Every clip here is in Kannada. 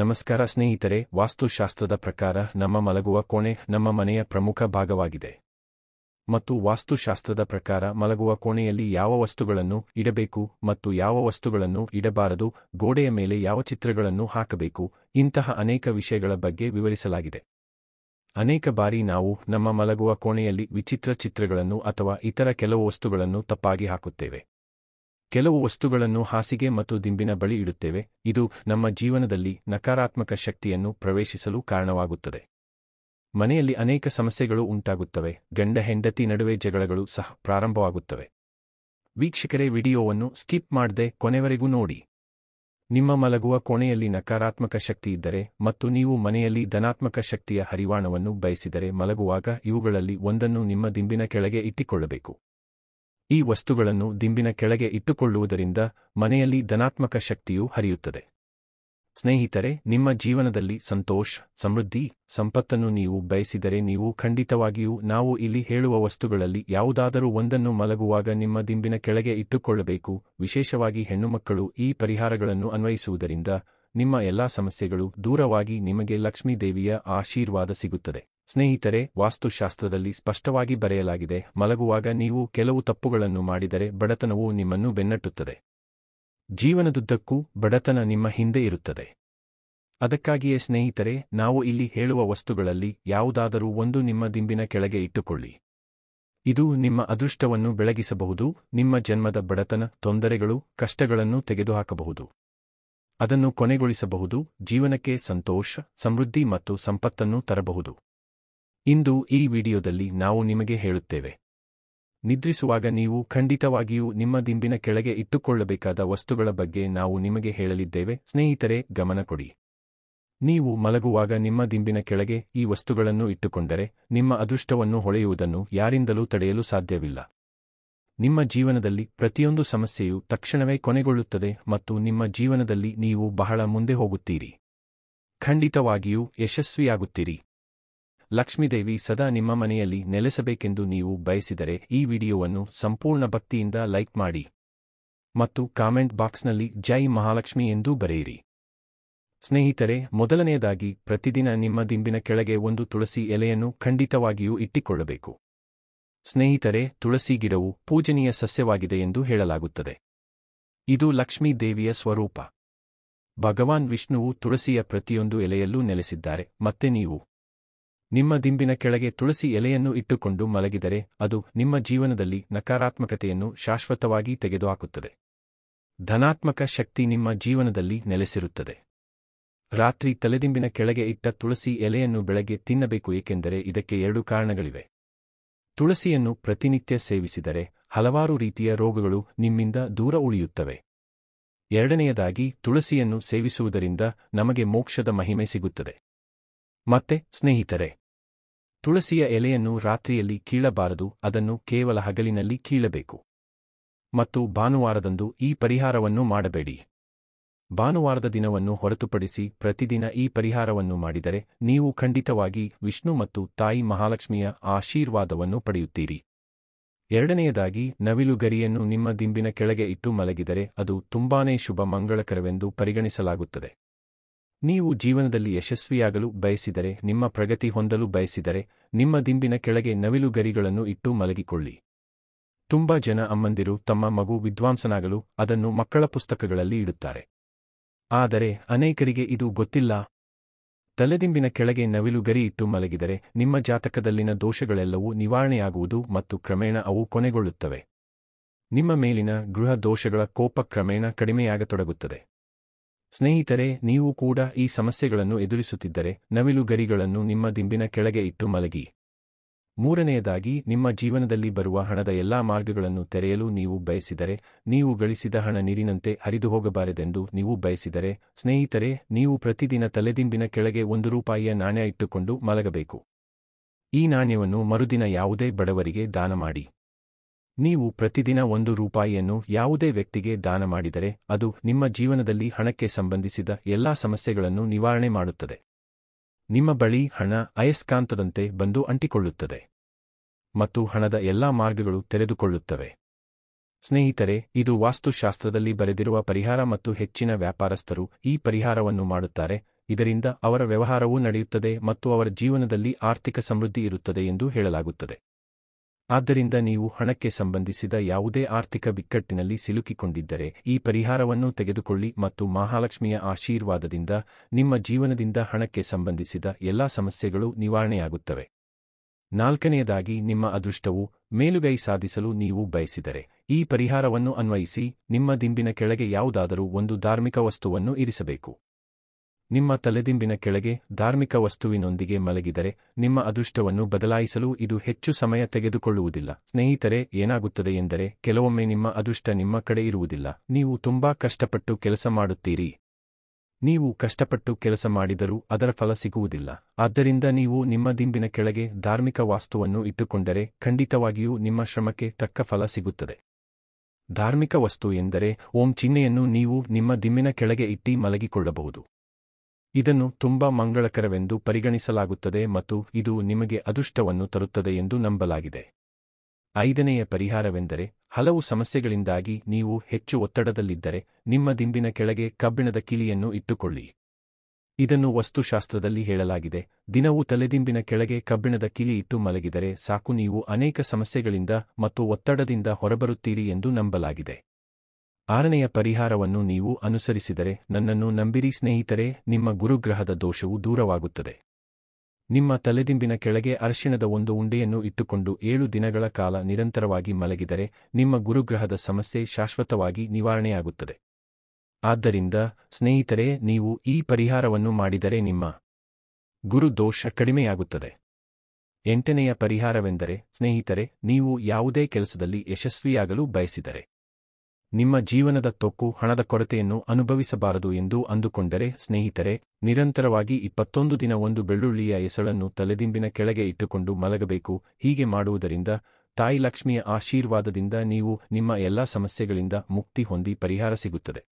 ನಮಸ್ಕಾರ ಸ್ನೇಹಿತರೆ ವಾಸ್ತುಶಾಸ್ತ್ರದ ಪ್ರಕಾರ ನಮ್ಮ ಮಲಗುವ ಕೋಣೆ ನಮ್ಮ ಮನೆಯ ಪ್ರಮುಖ ಭಾಗವಾಗಿದೆ ಮತ್ತು ವಾಸ್ತುಶಾಸ್ತ್ರದ ಪ್ರಕಾರ ಮಲಗುವ ಕೋಣೆಯಲ್ಲಿ ಯಾವ ವಸ್ತುಗಳನ್ನು ಇಡಬೇಕು ಮತ್ತು ಯಾವ ವಸ್ತುಗಳನ್ನು ಇಡಬಾರದು ಗೋಡೆಯ ಮೇಲೆ ಯಾವ ಚಿತ್ರಗಳನ್ನು ಹಾಕಬೇಕು ಇಂತಹ ಅನೇಕ ವಿಷಯಗಳ ಬಗ್ಗೆ ವಿವರಿಸಲಾಗಿದೆ ಅನೇಕ ಬಾರಿ ನಾವು ನಮ್ಮ ಮಲಗುವ ಕೋಣೆಯಲ್ಲಿ ವಿಚಿತ್ರ ಚಿತ್ರಗಳನ್ನು ಅಥವಾ ಇತರ ಕೆಲವು ವಸ್ತುಗಳನ್ನು ತಪ್ಪಾಗಿ ಹಾಕುತ್ತೇವೆ ಕೆಲವು ವಸ್ತುಗಳನ್ನು ಹಾಸಿಗೆ ಮತ್ತು ದಿಂಬಿನ ಬಳಿ ಇಡುತ್ತೇವೆ ಇದು ನಮ್ಮ ಜೀವನದಲ್ಲಿ ನಕಾರಾತ್ಮಕ ಶಕ್ತಿಯನ್ನು ಪ್ರವೇಶಿಸಲು ಕಾರಣವಾಗುತ್ತದೆ ಮನೆಯಲ್ಲಿ ಅನೇಕ ಸಮಸ್ಯೆಗಳು ಉಂಟಾಗುತ್ತವೆ ಗಂಡ ಹೆಂಡತಿ ನಡುವೆ ಜಗಳಗಳು ಸಹ ಪ್ರಾರಂಭವಾಗುತ್ತವೆ ವೀಕ್ಷಕರೇ ವಿಡಿಯೋವನ್ನು ಸ್ಕಿಪ್ ಮಾಡದೆ ಕೊನೆವರೆಗೂ ನೋಡಿ ನಿಮ್ಮ ಮಲಗುವ ಕೋಣೆಯಲ್ಲಿ ನಕಾರಾತ್ಮಕ ಶಕ್ತಿ ಇದ್ದರೆ ಮತ್ತು ನೀವು ಮನೆಯಲ್ಲಿ ಧನಾತ್ಮಕ ಶಕ್ತಿಯ ಹರಿವಾಣವನ್ನು ಬಯಸಿದರೆ ಮಲಗುವಾಗ ಇವುಗಳಲ್ಲಿ ಒಂದನ್ನು ನಿಮ್ಮ ದಿಂಬಿನ ಕೆಳಗೆ ಇಟ್ಟಿಕೊಳ್ಳಬೇಕು ಈ ವಸ್ತುಗಳನ್ನು ದಿಂಬಿನ ಕೆಳಗೆ ಇಟ್ಟುಕೊಳ್ಳುವುದರಿಂದ ಮನೆಯಲ್ಲಿ ಧನಾತ್ಮಕ ಶಕ್ತಿಯು ಹರಿಯುತ್ತದೆ ಸ್ನೇಹಿತರೆ ನಿಮ್ಮ ಜೀವನದಲ್ಲಿ ಸಂತೋಷ ಸಮೃದ್ಧಿ ಸಂಪತ್ತನ್ನು ನೀವು ಬಯಸಿದರೆ ನೀವು ಖಂಡಿತವಾಗಿಯೂ ನಾವು ಇಲ್ಲಿ ಹೇಳುವ ವಸ್ತುಗಳಲ್ಲಿ ಯಾವುದಾದರೂ ಒಂದನ್ನು ಮಲಗುವಾಗ ನಿಮ್ಮ ದಿಂಬಿನ ಕೆಳಗೆ ಇಟ್ಟುಕೊಳ್ಳಬೇಕು ವಿಶೇಷವಾಗಿ ಹೆಣ್ಣುಮಕ್ಕಳು ಈ ಪರಿಹಾರಗಳನ್ನು ಅನ್ವಯಿಸುವುದರಿಂದ ನಿಮ್ಮ ಎಲ್ಲಾ ಸಮಸ್ಯೆಗಳು ದೂರವಾಗಿ ನಿಮಗೆ ಲಕ್ಷ್ಮೀದೇವಿಯ ಆಶೀರ್ವಾದ ಸಿಗುತ್ತದೆ ಸ್ನೇಹಿತರೆ ವಾಸ್ತುಶಾಸ್ತ್ರದಲ್ಲಿ ಸ್ಪಷ್ಟವಾಗಿ ಬರೆಯಲಾಗಿದೆ ಮಲಗುವಾಗ ನೀವು ಕೆಲವು ತಪ್ಪುಗಳನ್ನು ಮಾಡಿದರೆ ಬಡತನವು ನಿಮ್ಮನ್ನು ಬೆನ್ನಟ್ಟುತ್ತದೆ ಜೀವನದುದ್ದಕ್ಕೂ ಬಡತನ ನಿಮ್ಮ ಹಿಂದೆ ಇರುತ್ತದೆ ಅದಕ್ಕಾಗಿಯೇ ಸ್ನೇಹಿತರೆ ನಾವು ಇಲ್ಲಿ ಹೇಳುವ ವಸ್ತುಗಳಲ್ಲಿ ಯಾವುದಾದರೂ ಒಂದು ನಿಮ್ಮ ದಿಂಬಿನ ಕೆಳಗೆ ಇಟ್ಟುಕೊಳ್ಳಿ ಇದು ನಿಮ್ಮ ಅದೃಷ್ಟವನ್ನು ಬೆಳಗಿಸಬಹುದು ನಿಮ್ಮ ಜನ್ಮದ ಬಡತನ ತೊಂದರೆಗಳು ಕಷ್ಟಗಳನ್ನು ತೆಗೆದುಹಾಕಬಹುದು ಅದನ್ನು ಕೊನೆಗೊಳಿಸಬಹುದು ಜೀವನಕ್ಕೆ ಸಂತೋಷ ಸಮೃದ್ಧಿ ಮತ್ತು ಸಂಪತ್ತನ್ನು ತರಬಹುದು ಇಂದು ಈ ವಿಡಿಯೋದಲ್ಲಿ ನಾವು ನಿಮಗೆ ಹೇಳುತ್ತೇವೆ ನಿದ್ರಿಸುವಾಗ ನೀವು ಖಂಡಿತವಾಗಿಯೂ ನಿಮ್ಮ ದಿಂಬಿನ ಕೆಳಗೆ ಇಟ್ಟುಕೊಳ್ಳಬೇಕಾದ ವಸ್ತುಗಳ ಬಗ್ಗೆ ನಾವು ನಿಮಗೆ ಹೇಳಲಿದ್ದೇವೆ ಸ್ನೇಹಿತರೆ ಗಮನ ಕೊಡಿ ನೀವು ಮಲಗುವಾಗ ನಿಮ್ಮ ದಿಂಬಿನ ಕೆಳಗೆ ಈ ವಸ್ತುಗಳನ್ನು ಇಟ್ಟುಕೊಂಡರೆ ನಿಮ್ಮ ಅದೃಷ್ಟವನ್ನು ಹೊಳೆಯುವುದನ್ನು ಯಾರಿಂದಲೂ ತಡೆಯಲು ಸಾಧ್ಯವಿಲ್ಲ ನಿಮ್ಮ ಜೀವನದಲ್ಲಿ ಪ್ರತಿಯೊಂದು ಸಮಸ್ಯೆಯು ತಕ್ಷಣವೇ ಕೊನೆಗೊಳ್ಳುತ್ತದೆ ಮತ್ತು ನಿಮ್ಮ ಜೀವನದಲ್ಲಿ ನೀವು ಬಹಳ ಮುಂದೆ ಹೋಗುತ್ತೀರಿ ಖಂಡಿತವಾಗಿಯೂ ಯಶಸ್ವಿಯಾಗುತ್ತೀರಿ ಲಕ್ಷ್ಮೀದೇವಿ ಸದಾ ನಿಮ್ಮ ಮನೆಯಲ್ಲಿ ನೆಲೆಸಬೇಕೆಂದು ನೀವು ಬಯಸಿದರೆ ಈ ವಿಡಿಯೋವನ್ನು ಸಂಪೂರ್ಣ ಭಕ್ತಿಯಿಂದ ಲೈಕ್ ಮಾಡಿ ಮತ್ತು ಕಾಮೆಂಟ್ ಬಾಕ್ಸ್ನಲ್ಲಿ ಜೈ ಮಹಾಲಕ್ಷ್ಮಿ ಎಂದೂ ಬರೆಯಿರಿ ಸ್ನೇಹಿತರೆ ಮೊದಲನೆಯದಾಗಿ ಪ್ರತಿದಿನ ನಿಮ್ಮ ದಿಂಬಿನ ಕೆಳಗೆ ಒಂದು ತುಳಸಿ ಎಲೆಯನ್ನು ಖಂಡಿತವಾಗಿಯೂ ಇಟ್ಟಿಕೊಳ್ಳಬೇಕು ಸ್ನೇಹಿತರೆ ತುಳಸಿ ಗಿಡವು ಪೂಜನೀಯ ಸಸ್ಯವಾಗಿದೆ ಎಂದು ಹೇಳಲಾಗುತ್ತದೆ ಇದು ಲಕ್ಷ್ಮೀ ದೇವಿಯ ಸ್ವರೂಪ ಭಗವಾನ್ ವಿಷ್ಣುವು ತುಳಸಿಯ ಪ್ರತಿಯೊಂದು ಎಲೆಯಲ್ಲೂ ನೆಲೆಸಿದ್ದಾರೆ ಮತ್ತೆ ನೀವು ನಿಮ್ಮ ದಿಂಬಿನ ಕೆಳಗೆ ತುಳಸಿ ಎಲೆಯನ್ನು ಇಟ್ಟುಕೊಂಡು ಮಲಗಿದರೆ ಅದು ನಿಮ್ಮ ಜೀವನದಲ್ಲಿ ನಕಾರಾತ್ಮಕತೆಯನ್ನು ಶಾಶ್ವತವಾಗಿ ತೆಗೆದುಹಾಕುತ್ತದೆ ಧನಾತ್ಮಕ ಶಕ್ತಿ ನಿಮ್ಮ ಜೀವನದಲ್ಲಿ ನೆಲೆಸಿರುತ್ತದೆ ರಾತ್ರಿ ತಲೆದಿಂಬಿನ ಕೆಳಗೆ ಇಟ್ಟ ತುಳಸಿ ಎಲೆಯನ್ನು ಬೆಳಗ್ಗೆ ತಿನ್ನಬೇಕು ಏಕೆಂದರೆ ಇದಕ್ಕೆ ಎರಡು ಕಾರಣಗಳಿವೆ ತುಳಸಿಯನ್ನು ಪ್ರತಿನಿತ್ಯ ಸೇವಿಸಿದರೆ ಹಲವಾರು ರೀತಿಯ ರೋಗಗಳು ನಿಮ್ಮಿಂದ ದೂರ ಉಳಿಯುತ್ತವೆ ಎರಡನೆಯದಾಗಿ ತುಳಸಿಯನ್ನು ಸೇವಿಸುವುದರಿಂದ ನಮಗೆ ಮೋಕ್ಷದ ಮಹಿಮೆ ಸಿಗುತ್ತದೆ ಮತ್ತೆ ಸ್ನೇಹಿತರೆ ತುಳಸಿಯ ಎಲೆಯನ್ನು ರಾತ್ರಿಯಲ್ಲಿ ಕೀಳಬಾರದು ಅದನ್ನು ಕೇವಲ ಹಗಲಿನಲ್ಲಿ ಕೀಳಬೇಕು ಮತ್ತು ಭಾನುವಾರದಂದು ಈ ಪರಿಹಾರವನ್ನು ಮಾಡಬೇಡಿ ಭಾನುವಾರದ ದಿನವನ್ನು ಹೊರತುಪಡಿಸಿ ಪ್ರತಿದಿನ ಈ ಪರಿಹಾರವನ್ನು ಮಾಡಿದರೆ ನೀವು ಖಂಡಿತವಾಗಿ ವಿಷ್ಣು ಮತ್ತು ತಾಯಿ ಮಹಾಲಕ್ಷ್ಮಿಯ ಆಶೀರ್ವಾದವನ್ನು ಪಡೆಯುತ್ತೀರಿ ಎರಡನೆಯದಾಗಿ ನವಿಲು ಗರಿಯನ್ನು ನಿಮ್ಮ ದಿಂಬಿನ ಕೆಳಗೆ ಇಟ್ಟು ಮಲಗಿದರೆ ಅದು ತುಂಬಾನೇ ಶುಭ ಮಂಗಳಕರವೆಂದು ಪರಿಗಣಿಸಲಾಗುತ್ತದೆ ನೀವು ಜೀವನದಲ್ಲಿ ಯಶಸ್ವಿಯಾಗಲು ಬಯಸಿದರೆ ನಿಮ್ಮ ಪ್ರಗತಿ ಹೊಂದಲು ಬಯಸಿದರೆ ನಿಮ್ಮ ದಿಂಬಿನ ಕೆಳಗೆ ನವಿಲುಗರಿಗಳನ್ನು ಇಟ್ಟು ಮಲಗಿಕೊಳ್ಳಿ ತುಂಬಾ ಜನ ಅಮ್ಮಂದಿರು ತಮ್ಮ ಮಗು ವಿದ್ವಾಂಸನಾಗಲು ಅದನ್ನು ಮಕ್ಕಳ ಪುಸ್ತಕಗಳಲ್ಲಿ ಇಡುತ್ತಾರೆ ಆದರೆ ಅನೇಕರಿಗೆ ಇದು ಗೊತ್ತಿಲ್ಲ ತಲೆದಿಂಬಿನ ಕೆಳಗೆ ನವಿಲು ಗರಿ ಇಟ್ಟು ಮಲಗಿದರೆ ನಿಮ್ಮ ಜಾತಕದಲ್ಲಿನ ದೋಷಗಳೆಲ್ಲವೂ ನಿವಾರಣೆಯಾಗುವುದು ಮತ್ತು ಕ್ರಮೇಣ ಅವು ಕೊನೆಗೊಳ್ಳುತ್ತವೆ ನಿಮ್ಮ ಮೇಲಿನ ಗೃಹ ದೋಷಗಳ ಕೋಪ ಕ್ರಮೇಣ ಕಡಿಮೆಯಾಗತೊಡಗುತ್ತದೆ ಸ್ನೇಹಿತರೆ ನೀವು ಕೂಡ ಈ ಸಮಸ್ಯೆಗಳನ್ನು ಎದುರಿಸುತ್ತಿದ್ದರೆ ನವಿಲು ಗರಿಗಳನ್ನು ನಿಮ್ಮ ದಿಂಬಿನ ಕೆಳಗೆ ಇಟ್ಟು ಮಲಗಿ ಮೂರನೆಯದಾಗಿ ನಿಮ್ಮ ಜೀವನದಲ್ಲಿ ಬರುವ ಹಣದ ಎಲ್ಲಾ ಮಾರ್ಗಗಳನ್ನು ತೆರೆಯಲು ನೀವು ಬಯಸಿದರೆ ನೀವು ಗಳಿಸಿದ ಹಣ ನೀರಿನಂತೆ ಹರಿದು ಹೋಗಬಾರದೆಂದು ನೀವು ಬಯಸಿದರೆ ಸ್ನೇಹಿತರೆ ನೀವು ಪ್ರತಿದಿನ ತಲೆದಿಂಬಿನ ಕೆಳಗೆ ಒಂದು ರೂಪಾಯಿಯ ನಾಣ್ಯ ಇಟ್ಟುಕೊಂಡು ಮಲಗಬೇಕು ಈ ನಾಣ್ಯವನ್ನು ಮರುದಿನ ಯಾವುದೇ ಬಡವರಿಗೆ ದಾನ ಮಾಡಿ ನೀವು ಪ್ರತಿದಿನ ಒಂದು ರೂಪಾಯಿಯನ್ನು ಯಾವುದೇ ವ್ಯಕ್ತಿಗೆ ದಾನ ಮಾಡಿದರೆ ಅದು ನಿಮ್ಮ ಜೀವನದಲ್ಲಿ ಹಣಕ್ಕೆ ಸಂಬಂಧಿಸಿದ ಎಲ್ಲಾ ಸಮಸ್ಯೆಗಳನ್ನು ನಿವಾರಣೆ ಮಾಡುತ್ತದೆ ನಿಮ್ಮ ಬಳಿ ಹಣ ಅಯಸ್ಕಾಂತದಂತೆ ಬಂದು ಅಂಟಿಕೊಳ್ಳುತ್ತದೆ ಮತ್ತು ಹಣದ ಎಲ್ಲಾ ಮಾರ್ಗಗಳು ತೆರೆದುಕೊಳ್ಳುತ್ತವೆ ಸ್ನೇಹಿತರೆ ಇದು ವಾಸ್ತುಶಾಸ್ತ್ರದಲ್ಲಿ ಬರೆದಿರುವ ಪರಿಹಾರ ಮತ್ತು ಹೆಚ್ಚಿನ ವ್ಯಾಪಾರಸ್ಥರು ಈ ಪರಿಹಾರವನ್ನು ಮಾಡುತ್ತಾರೆ ಇದರಿಂದ ಅವರ ವ್ಯವಹಾರವೂ ನಡೆಯುತ್ತದೆ ಮತ್ತು ಅವರ ಜೀವನದಲ್ಲಿ ಆರ್ಥಿಕ ಸಮೃದ್ಧಿ ಇರುತ್ತದೆ ಎಂದು ಹೇಳಲಾಗುತ್ತದೆ ಆದ್ದರಿಂದ ನೀವು ಹಣಕ್ಕೆ ಸಂಬಂಧಿಸಿದ ಯಾವುದೇ ಆರ್ಥಿಕ ಬಿಕ್ಕಟ್ಟಿನಲ್ಲಿ ಸಿಲುಕಿಕೊಂಡಿದ್ದರೆ ಈ ಪರಿಹಾರವನ್ನು ತೆಗೆದುಕೊಳ್ಳಿ ಮತ್ತು ಮಹಾಲಕ್ಷ್ಮಿಯ ಆಶೀರ್ವಾದದಿಂದ ನಿಮ್ಮ ಜೀವನದಿಂದ ಹಣಕ್ಕೆ ಸಂಬಂಧಿಸಿದ ಎಲ್ಲಾ ಸಮಸ್ಯೆಗಳು ನಿವಾರಣೆಯಾಗುತ್ತವೆ ನಾಲ್ಕನೆಯದಾಗಿ ನಿಮ್ಮ ಅದೃಷ್ಟವು ಮೇಲುಗೈ ಸಾಧಿಸಲು ನೀವು ಬಯಸಿದರೆ ಈ ಪರಿಹಾರವನ್ನು ಅನ್ವಯಿಸಿ ನಿಮ್ಮ ದಿಂಬಿನ ಕೆಳಗೆ ಯಾವುದಾದರೂ ಒಂದು ಧಾರ್ಮಿಕ ವಸ್ತುವನ್ನು ಇರಿಸಬೇಕು ನಿಮ್ಮ ತಲೆದಿಂಬಿನ ಕೆಳಗೆ ಧಾರ್ಮಿಕ ವಸ್ತುವಿನೊಂದಿಗೆ ಮಲಗಿದರೆ ನಿಮ್ಮ ಅದೃಷ್ಟವನ್ನು ಬದಲಾಯಿಸಲು ಇದು ಹೆಚ್ಚು ಸಮಯ ತೆಗೆದುಕೊಳ್ಳುವುದಿಲ್ಲ ಸ್ನೇಹಿತರೆ ಏನಾಗುತ್ತದೆ ಎಂದರೆ ಕೆಲವೊಮ್ಮೆ ನಿಮ್ಮ ಅದೃಷ್ಟ ನಿಮ್ಮ ಕಡೆ ಇರುವುದಿಲ್ಲ ನೀವು ತುಂಬಾ ಕಷ್ಟಪಟ್ಟು ಕೆಲಸ ಮಾಡುತ್ತೀರಿ ನೀವು ಕಷ್ಟಪಟ್ಟು ಕೆಲಸ ಮಾಡಿದರೂ ಅದರ ಫಲ ಸಿಗುವುದಿಲ್ಲ ಆದ್ದರಿಂದ ನೀವು ನಿಮ್ಮ ದಿಂಬಿನ ಕೆಳಗೆ ಧಾರ್ಮಿಕ ವಾಸ್ತುವನ್ನು ಇಟ್ಟುಕೊಂಡರೆ ಖಂಡಿತವಾಗಿಯೂ ನಿಮ್ಮ ಶ್ರಮಕ್ಕೆ ತಕ್ಕ ಫಲ ಸಿಗುತ್ತದೆ ಧಾರ್ಮಿಕ ವಸ್ತು ಎಂದರೆ ಓಂ ಚಿಹ್ನೆಯನ್ನು ನೀವು ನಿಮ್ಮ ದಿಮ್ಮಿನ ಕೆಳಗೆ ಇಟ್ಟಿ ಮಲಗಿಕೊಳ್ಳಬಹುದು ಇದನ್ನು ತುಂಬಾ ಮಂಗಳಕರವೆಂದು ಪರಿಗಣಿಸಲಾಗುತ್ತದೆ ಮತ್ತು ಇದು ನಿಮಗೆ ಅದೃಷ್ಟವನ್ನು ತರುತ್ತದೆ ಎಂದು ನಂಬಲಾಗಿದೆ ಐದನೆಯ ಪರಿಹಾರವೆಂದರೆ ಹಲವು ಸಮಸ್ಯೆಗಳಿಂದಾಗಿ ನೀವು ಹೆಚ್ಚು ಒತ್ತಡದಲ್ಲಿದ್ದರೆ ನಿಮ್ಮ ದಿಂಬಿನ ಕೆಳಗೆ ಕಬ್ಬಿಣದ ಕಿಲಿಯನ್ನು ಇಟ್ಟುಕೊಳ್ಳಿ ಇದನ್ನು ವಸ್ತುಶಾಸ್ತ್ರದಲ್ಲಿ ಹೇಳಲಾಗಿದೆ ದಿನವೂ ತಲೆದಿಂಬಿನ ಕೆಳಗೆ ಕಬ್ಬಿಣದ ಕಿಲಿ ಇಟ್ಟು ಮಲಗಿದರೆ ಸಾಕು ನೀವು ಅನೇಕ ಸಮಸ್ಯೆಗಳಿಂದ ಮತ್ತು ಒತ್ತಡದಿಂದ ಹೊರಬರುತ್ತೀರಿ ಎಂದು ನಂಬಲಾಗಿದೆ ಆರನೆಯ ಪರಿಹಾರವನ್ನು ನೀವು ಅನುಸರಿಸಿದರೆ ನನ್ನನ್ನು ನಂಬಿರಿ ಸ್ನೇಹಿತರೆ ನಿಮ್ಮ ಗುರುಗ್ರಹದ ದೋಷವು ದೂರವಾಗುತ್ತದೆ ನಿಮ್ಮ ತಲೆದಿಂಬಿನ ಕೆಳಗೆ ಅರಿಶಿಣದ ಒಂದು ಉಂಡೆಯನ್ನು ಇಟ್ಟುಕೊಂಡು ಏಳು ದಿನಗಳ ಕಾಲ ನಿರಂತರವಾಗಿ ಮಲಗಿದರೆ ನಿಮ್ಮ ಗುರುಗ್ರಹದ ಸಮಸ್ಯೆ ಶಾಶ್ವತವಾಗಿ ನಿವಾರಣೆಯಾಗುತ್ತದೆ ಆದ್ದರಿಂದ ಸ್ನೇಹಿತರೆ ನೀವು ಈ ಪರಿಹಾರವನ್ನು ಮಾಡಿದರೆ ನಿಮ್ಮ ಗುರು ದೋಷ ಕಡಿಮೆಯಾಗುತ್ತದೆ ಎಂಟನೆಯ ಪರಿಹಾರವೆಂದರೆ ಸ್ನೇಹಿತರೆ ನೀವು ಯಾವುದೇ ಕೆಲಸದಲ್ಲಿ ಯಶಸ್ವಿಯಾಗಲು ಬಯಸಿದರೆ ನಿಮ್ಮ ಜೀವನದ ತೊಕ್ಕು ಹಣದ ಕೊರತೆಯನ್ನು ಅನುಭವಿಸಬಾರದು ಎಂದು ಅಂದುಕೊಂಡರೆ ಸ್ನೇಹಿತರೆ ನಿರಂತರವಾಗಿ ಇಪ್ಪತ್ತೊಂದು ದಿನ ಒಂದು ಬೆಳ್ಳುಳ್ಳಿಯ ಎಸಳನ್ನು ತಲೆದಿಂಬಿನ ಕೆಳಗೆ ಇಟ್ಟುಕೊಂಡು ಮಲಗಬೇಕು ಹೀಗೆ ಮಾಡುವುದರಿಂದ ತಾಯಿ ಲಕ್ಷ್ಮಿಯ ಆಶೀರ್ವಾದದಿಂದ ನೀವು ನಿಮ್ಮ ಎಲ್ಲಾ ಸಮಸ್ಯೆಗಳಿಂದ ಮುಕ್ತಿ ಹೊಂದಿ ಪರಿಹಾರ ಸಿಗುತ್ತದೆ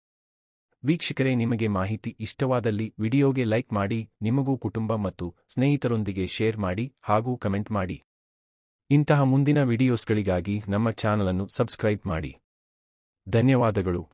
ವೀಕ್ಷಕರೇ ನಿಮಗೆ ಮಾಹಿತಿ ಇಷ್ಟವಾದಲ್ಲಿ ವಿಡಿಯೋಗೆ ಲೈಕ್ ಮಾಡಿ ನಿಮಗೂ ಕುಟುಂಬ ಮತ್ತು ಸ್ನೇಹಿತರೊಂದಿಗೆ ಶೇರ್ ಮಾಡಿ ಹಾಗೂ ಕಮೆಂಟ್ ಮಾಡಿ ಇಂತಹ ಮುಂದಿನ ವಿಡಿಯೋಸ್ಗಳಿಗಾಗಿ ನಮ್ಮ ಚಾನಲನ್ನು ಸಬ್ಸ್ಕ್ರೈಬ್ ಮಾಡಿ ಧನ್ಯವಾದಗಳು